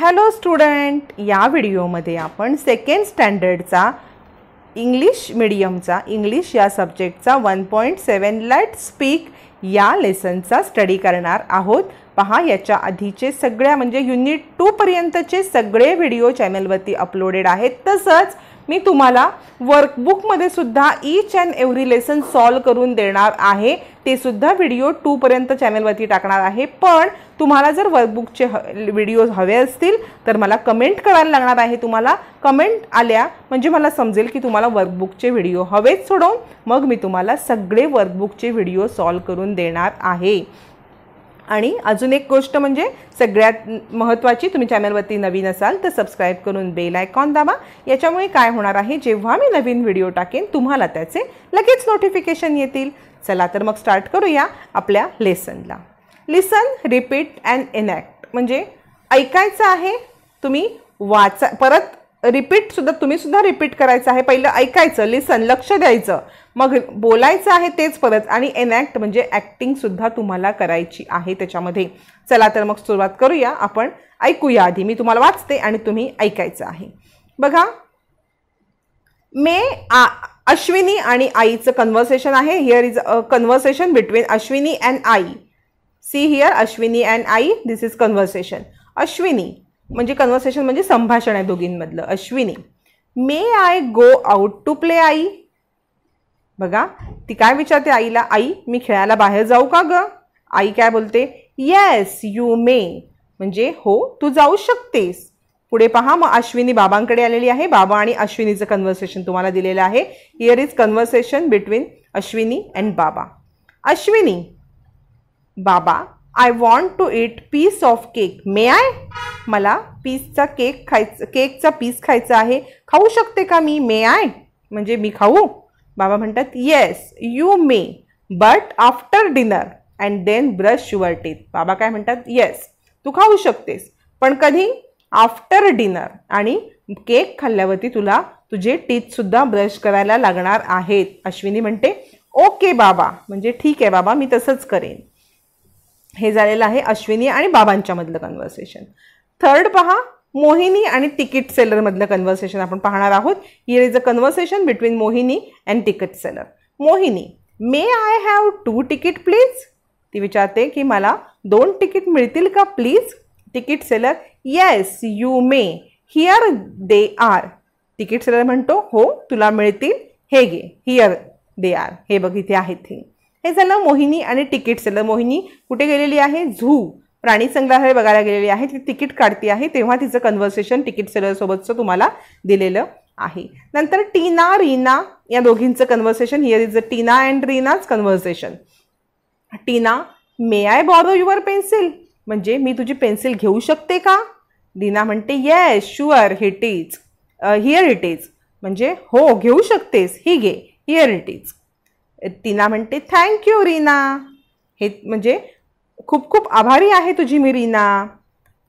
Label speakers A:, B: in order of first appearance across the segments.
A: hello student या व्हिडिओमध्ये आपण सेकंड स्टँडर्डचा इंग्लिश मिडियमचा इंग्लिश या सब्जेक्टचा one point seven let speak या लेसनचा स्टडी करणार आहोत पहा याच्या आधीचे सगळ्या म्हणजे युनिट टूपर्यंतचे सगळे व्हिडिओ चॅनलवरती अपलोडेड आहेत तसंच मी तुम्हाला वर्कबुकमध्ये सुद्धा each and every lesson solve करून देणार आहे ते सुद्धा व्हिडिओ टूपर्यंत चॅनलवरती टाकणार आहे पण तुम्हाला जर वर्कबुकचे ह व्हिडिओ हवे असतील तर मला कमेंट करायला लागणार आहे तुम्हाला कमेंट आल्या म्हणजे मला समजेल की तुम्हाला वर्कबुकचे व्हिडिओ हवेच सोडवून मग मी तुम्हाला सगळे वर्कबुकचे व्हिडिओ सॉल्व करून देणार आहे आणि अजून एक गोष्ट म्हणजे सगळ्यात महत्त्वाची तुम्ही चॅनलवरती नवीन असाल तर सबस्क्राईब करून बेल आयकॉन दाबा याच्यामुळे काय होणार आहे जेव्हा मी नवीन व्हिडिओ टाकेन तुम्हाला त्याचे लगेच नोटिफिकेशन येतील चला तर मग स्टार्ट करूया आपल्या लेसनला लिसन रिपीट अँड इनॅक्ट म्हणजे ऐकायचं आहे तुम्ही वाचा परत रिपीट सुद्धा तुम्ही सुद्धा रिपीट करायचं आहे पहिलं ऐकायचं लिसन लक्ष द्यायचं मग बोलायचं आहे तेच परत आणि एनॅक्ट म्हणजे सुद्धा तुम्हाला करायची आहे त्याच्यामध्ये चला तर मग सुरुवात करूया आपण ऐकूया आधी मी तुम्हाला वाचते आणि तुम्ही ऐकायचं आहे बघा मे आ अश्विनी आणि आईचं कन्व्हर्सेशन आहे here is a conversation between Ashwini and Aai see here Ashwini and Aai this is conversation Ashwini म्हणजे कन्व्हर्सेशन म्हणजे संभाषण आहे दोघींमधलं Ashwini may I go out to play Aai बघा ती काय विचारते आईला आई मी खेळायला बाहेर जाऊ का ग आई काय बोलते येस यू मे म्हणजे हो तू जाऊ शकतेस पुढे पहा मग अश्विनी बाबांकडे आलेली आहे बाबा आणि अश्विनीचं कन्व्हर्सेशन तुम्हाला दिलेलं आहे here is conversation between Ashwini and Baba Ashwini Baba I want to eat piece of cake may I मला पीसचा केक खायचं केकचा पीस खायचा आहे खाऊ शकते का मी मे आय म्हणजे मी खाऊ बाबा म्हणतात yes you may but after dinner and then brush your teeth बाबा काय म्हणतात येस तू खाऊ शकतेस पण कधी आफ्टर डिनर आणि केक खाल्ल्यावरती तुला तुझे टीथसुद्धा ब्रश करायला लागणार आहेत अश्विनी म्हणते ओके बाबा म्हणजे ठीक आहे बाबा मी तसंच करेन हे झालेलं आहे अश्विनी आणि बाबांच्यामधलं कन्व्हर्सेशन थर्ड पहा मोहिनी आणि तिकीट सेलरमधलं कन्व्हर्सेशन आपण पाहणार आहोत here is a conversation between Mohini and ticket seller Mohini may I have two ticket please ती विचारते की मला दोन तिकीट मिळतील का please ticket seller yes you may here they are ticket seller म्हणतो हो तुला मिळतील हे घे हिअर दे आर हे बघ इथे आहेत ही हे झालं मोहिनी आणि तिकीट सेलर मोहिनी कुठे गेलेली आहे झू प्राणी संग्रहालय बघायला गेलेली आहे ती तिकीट काढते आहे तेव्हा तिचं कन्व्हर्सेशन तिकीट सेलरसोबतचं तुम्हाला दिलेलं आहे नंतर टीना रीना या दोघींचं conversation here is a Tina and रीनाच conversation Tina may I borrow your pencil म्हणजे मी तुझी पेन्सिल घेऊ शकते का रीना म्हणते yes sure it is here it is म्हणजे हो घेऊ शकतेस ही घे हिअर इट इज तिला म्हणते थँक्यू रीना हे म्हणजे खूप खूप आभारी आहे तुझी मी रीना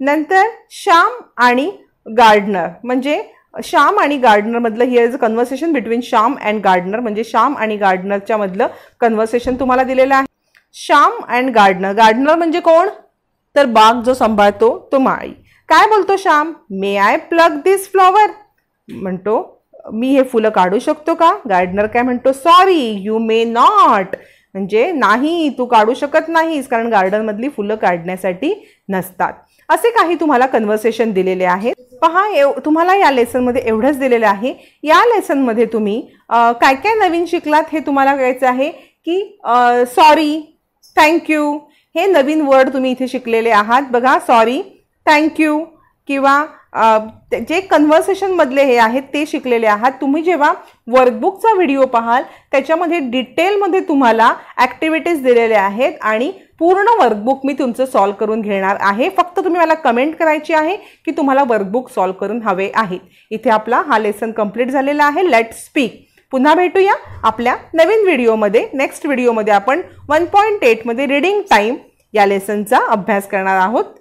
A: नंतर श्याम आणि गार्डनर म्हणजे श्याम आणि गार्डनरमधलं here is a conversation between Shyam and gardener म्हणजे श्याम आणि गार्डनरच्या मधलं कन्व्हर्सेशन तुम्हाला दिलेलं आहे श्याम अँड गार्डनर गार्डनर म्हणजे कोण तर बाग जो सांभाळतो तो माळी काय बोलतो Shyam may I pluck this flower म्हणतो मी हे फुलं काढू शकतो का गार्डनर काय म्हणतो सॉरी यू मे नॉट म्हणजे नाही तू काढू शकत नाहीस कारण गार्डनमधली फुलं काढण्यासाठी नसतात असे काही तुम्हाला कन्व्हर्सेशन दिलेले आहेत पहा एव तुम्हाला या लेसनमध्ये एवढंच दिलेलं आहे या लेसनमध्ये तुम्ही काय काय नवीन शिकलात हे तुम्हाला कळायचं आहे की सॉरी थँक्यू हे नवीन वर्ड तुम्ही इथे शिकलेले आहात बघा सॉरी थँक्यू किंवा जे कन्व्हर्सेशनमधले हे आहेत ते शिकलेले आहात तुम्ही जेव्हा वर्कबुकचा व्हिडिओ पाहाल त्याच्यामध्ये डिटेलमध्ये तुम्हाला ॲक्टिव्हिटीज दिलेल्या आहेत आणि पूर्ण वर्कबुक मी तुमचं सॉल्व करून घेणार आहे फक्त तुम्ही मला कमेंट करायची आहे की तुम्हाला वर्कबुक सॉल्व करून हवे आहेत इथे आपला हा लेसन कंप्लीट झालेला आहे लेट स्पीक पुन्हा भेटूया आपल्या नवीन व्हिडिओमध्ये नेक्स्ट व्हिडिओमध्ये आपण वन पॉईंट एटमध्ये रिडिंग टाईम या लेसनचा अभ्यास करणार आहोत